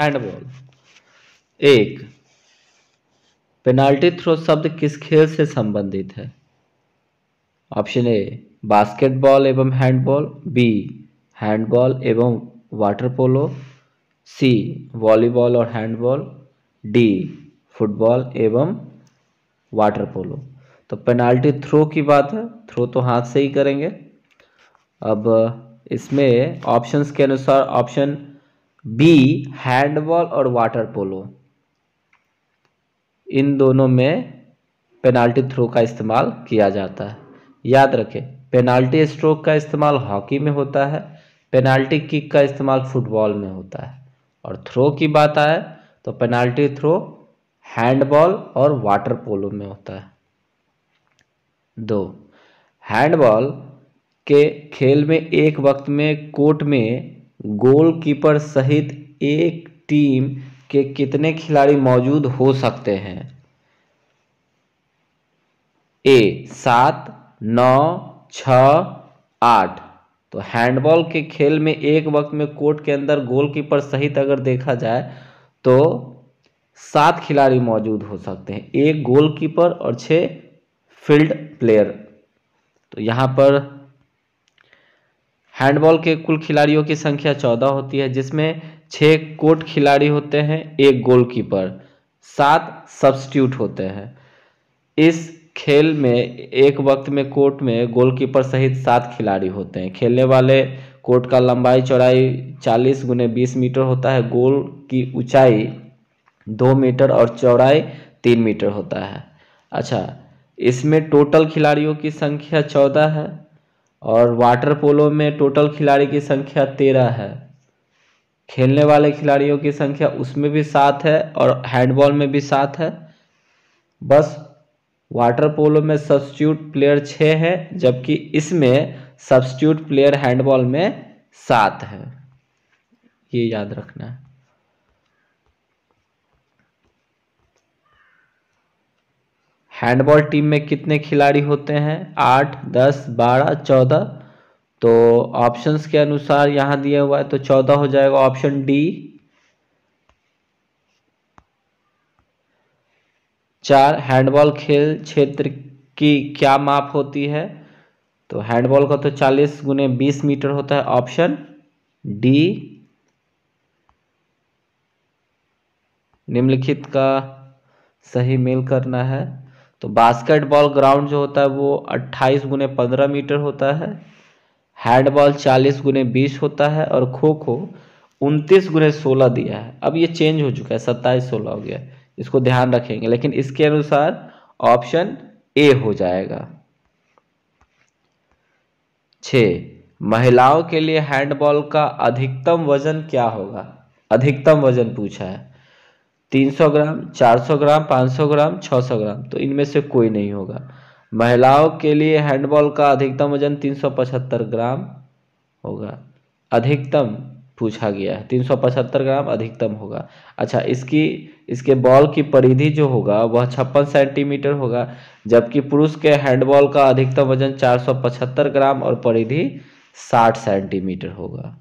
handball एक penalty throw शब्द किस खेल से संबंधित है ऑप्शन ए बास्केटबॉल एवं हैंडबॉल बी हैंडबॉल एवं वाटर पोलो सी वॉलीबॉल और हैंडबॉल डी फुटबॉल एवं वाटर पोलो तो पेनाल्टी थ्रो की बात है थ्रो तो हाथ से ही करेंगे अब इसमें ऑप्शंस के अनुसार ऑप्शन बी हैंडबॉल और वाटर पोलो इन दोनों में पेनाल्टी थ्रो का इस्तेमाल किया जाता है याद रखें पेनाल्टी स्ट्रोक का इस्तेमाल हॉकी में होता है पेनाल्टी किक का इस्तेमाल फुटबॉल में होता है और थ्रो की बात आए तो पेनाल्टी थ्रो हैंडबॉल और वाटर पोलो में होता है दो हैंडबॉल के खेल में एक वक्त में कोर्ट में गोलकीपर सहित एक टीम के कितने खिलाड़ी मौजूद हो सकते हैं ए सात नौ छ आठ तो हैंडबॉल के खेल में एक वक्त में कोर्ट के अंदर गोलकीपर सहित अगर देखा जाए तो सात खिलाड़ी मौजूद हो सकते हैं एक गोलकीपर और छह फील्ड प्लेयर तो यहां पर हैंडबॉल के कुल खिलाड़ियों की संख्या चौदह होती है जिसमें छः कोट खिलाड़ी होते हैं एक गोलकीपर सात सब्सिट्यूट होते हैं इस खेल में एक वक्त में कोर्ट में गोलकीपर सहित सात खिलाड़ी होते हैं खेलने वाले कोर्ट का लंबाई चौड़ाई 40 गुने बीस मीटर होता है गोल की ऊंचाई दो मीटर और चौड़ाई तीन मीटर होता है अच्छा इसमें टोटल खिलाड़ियों की संख्या चौदह है और वाटर पोलो में टोटल खिलाड़ी की संख्या तेरह है खेलने वाले खिलाड़ियों की संख्या उसमें भी सात है और हैंडबॉल में भी सात है बस वाटर पोलो में सब्सिट्यूट प्लेयर छः हैं जबकि इसमें सब्सिट्यूट प्लेयर हैंडबॉल में सात है ये याद रखना है हैंडबॉल टीम में कितने खिलाड़ी होते हैं आठ दस बारह चौदह तो ऑप्शंस के अनुसार यहां दिया हुआ है तो चौदह हो जाएगा ऑप्शन डी चार हैंडबॉल खेल क्षेत्र की क्या माप होती है तो हैंडबॉल का तो चालीस गुने बीस मीटर होता है ऑप्शन डी निम्नलिखित का सही मेल करना है तो बास्केटबॉल ग्राउंड जो होता है वो अट्ठाईस गुने पंद्रह मीटर होता है हैंडबॉल चालीस गुने बीस होता है और खो खो उनतीस गुने सोलह दिया है अब ये चेंज हो चुका है सत्ताईस सोलह हो गया इसको ध्यान रखेंगे लेकिन इसके अनुसार ऑप्शन ए हो जाएगा छ महिलाओं के लिए हैंडबॉल का अधिकतम वजन क्या होगा अधिकतम वजन पूछा है 300 ग्राम 400 ग्राम 500 ग्राम 600 ग्राम तो इनमें से कोई नहीं होगा महिलाओं के लिए हैंडबॉल का अधिकतम वजन 375 ग्राम होगा अधिकतम पूछा गया है 375 ग्राम अधिकतम होगा अच्छा इसकी इसके बॉल की परिधि जो होगा वह छप्पन सेंटीमीटर होगा जबकि पुरुष के हैंडबॉल का अधिकतम वजन 475 ग्राम और परिधि 60 सेंटीमीटर होगा